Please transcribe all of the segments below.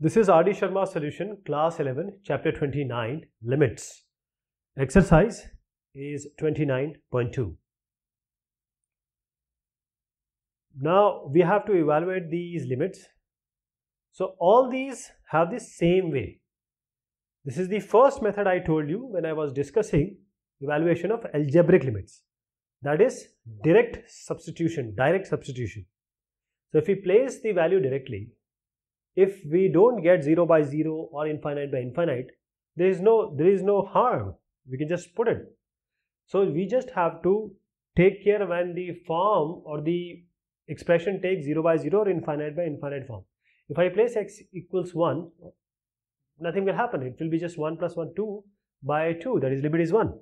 This is R.D. Sharma's solution, class 11, chapter 29, limits. Exercise is 29.2. Now we have to evaluate these limits. So all these have the same way. This is the first method I told you when I was discussing evaluation of algebraic limits. That is direct substitution, direct substitution. So if we place the value directly, if we don't get 0 by 0 or infinite by infinite there is no there is no harm we can just put it so we just have to take care when the form or the expression takes 0 by 0 or infinite by infinite form if i place x equals 1 nothing will happen it will be just 1 plus 1 2 by 2 that is limit is 1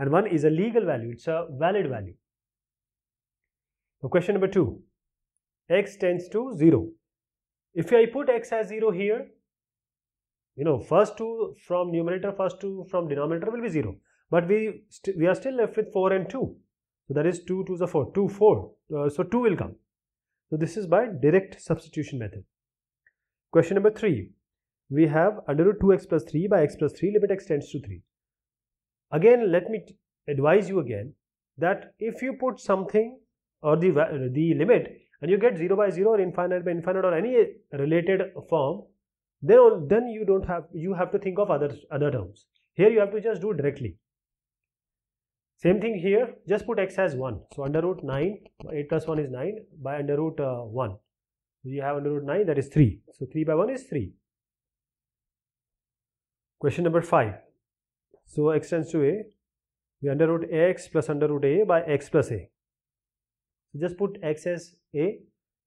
and 1 is a legal value it's a valid value so question number 2 x tends to 0 if I put x as 0 here, you know, first two from numerator, first two from denominator will be 0. But we, we are still left with 4 and 2. So that is 2 to the 4, 2, 4. Uh, so 2 will come. So this is by direct substitution method. Question number 3. We have under root 2x plus 3 by x plus 3 limit x tends to 3. Again, let me advise you again that if you put something or the, the limit and you get 0 by 0 or infinite by infinite or any related form then then you don't have you have to think of other other terms here you have to just do directly same thing here just put x as 1 so under root 9 8 plus 1 is 9 by under root uh, 1 you have under root 9 that is 3 so 3 by 1 is 3 question number 5 so x tends to a we under root x plus under root a by x plus a just put x as a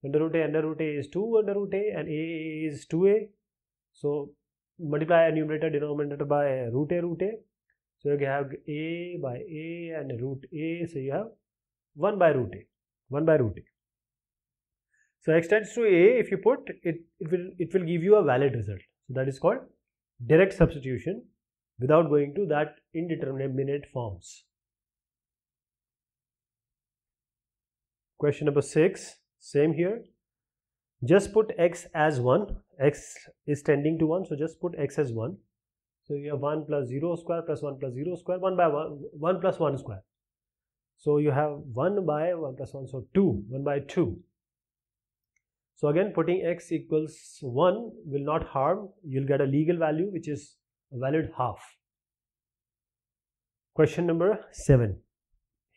under root a under root a is 2 under root a and a is 2a so multiply numerator denominator by root a root a so you have a by a and root a so you have 1 by root a 1 by root a so x tends to a if you put it it will it will give you a valid result so that is called direct substitution without going to that indeterminate forms question number 6 same here just put x as 1 x is tending to 1 so just put x as 1 so you have 1 plus 0 square plus 1 plus 0 square 1 by 1 1 plus 1 square so you have 1 by 1 plus 1 so 2 1 by 2 so again putting x equals 1 will not harm you'll get a legal value which is a valid half question number 7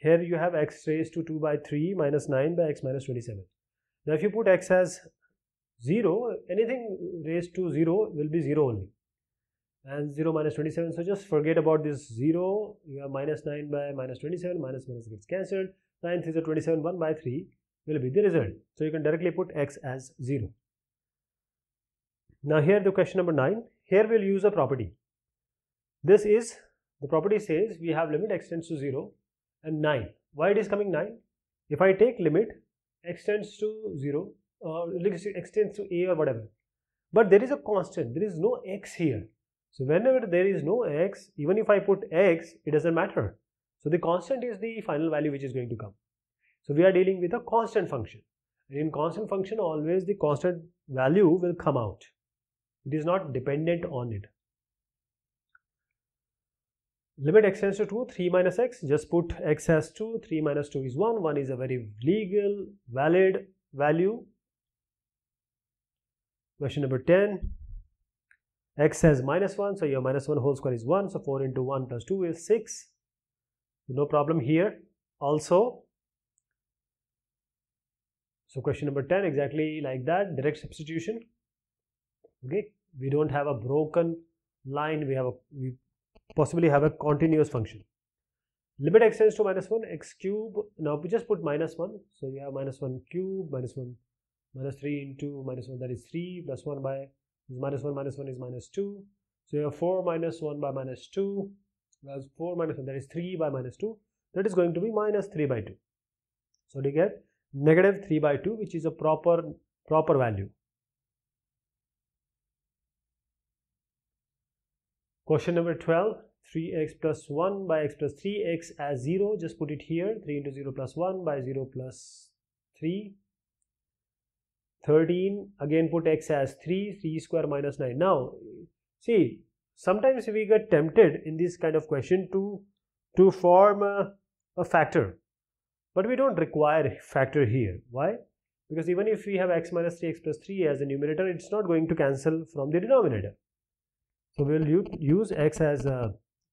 here you have x raised to 2 by 3 minus 9 by x minus 27 now if you put x as 0, anything raised to 0 will be 0 only and 0 minus 27 so just forget about this 0 you have minus 9 by minus 27 minus minus gets cancelled 9 3 is 27 1 by 3 will be the result so you can directly put x as 0 now here the question number 9 here we'll use a property this is the property says we have limit x tends to 0 and 9 why it is coming 9 if i take limit Extends to 0, uh, extends to a or whatever. But there is a constant, there is no x here. So whenever there is no x, even if I put x, it doesn't matter. So the constant is the final value which is going to come. So we are dealing with a constant function. And in constant function, always the constant value will come out. It is not dependent on it limit x tends to 2 3 minus x just put x as 2 3 minus 2 is 1 1 is a very legal valid value question number 10 x has minus 1 so your minus 1 whole square is 1 so 4 into 1 plus 2 is 6 no problem here also so question number 10 exactly like that direct substitution okay we don't have a broken line we have a we possibly have a continuous function. Limit x tends to minus 1, x cube, now we just put minus 1, so you have minus 1 cube, minus 1, minus 3 into minus 1, that is 3, plus 1 by, is minus 1, minus 1 is minus 2, so you have 4 minus 1 by minus 2, plus 4 minus 1, that is 3 by minus 2, that is going to be minus 3 by 2. So you get negative 3 by 2, which is a proper proper value Question number 12, 3x plus 1 by x plus 3x as 0. Just put it here, 3 into 0 plus 1 by 0 plus 3. 13, again put x as 3, 3 square minus 9. Now, see, sometimes we get tempted in this kind of question to, to form a, a factor. But we don't require factor here. Why? Because even if we have x minus 3x plus 3 as the numerator, it's not going to cancel from the denominator. So we will use x as uh,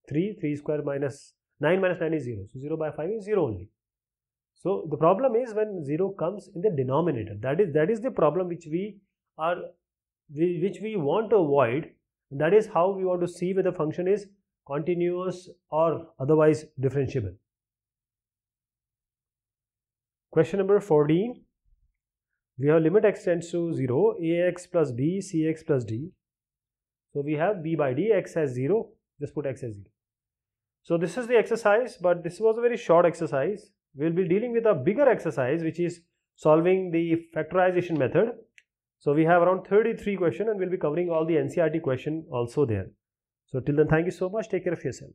3, 3 square minus 9 minus 9 is 0. So 0 by 5 is 0 only. So the problem is when 0 comes in the denominator. That is that is the problem which we are which we want to avoid. That is how we want to see whether function is continuous or otherwise differentiable. Question number 14. We have limit x tends to 0, ax plus b, cx plus d so we have b by d, x as 0, just put x as 0. So this is the exercise, but this was a very short exercise. We'll be dealing with a bigger exercise, which is solving the factorization method. So we have around 33 question and we'll be covering all the NCRT question also there. So till then, thank you so much. Take care of yourself.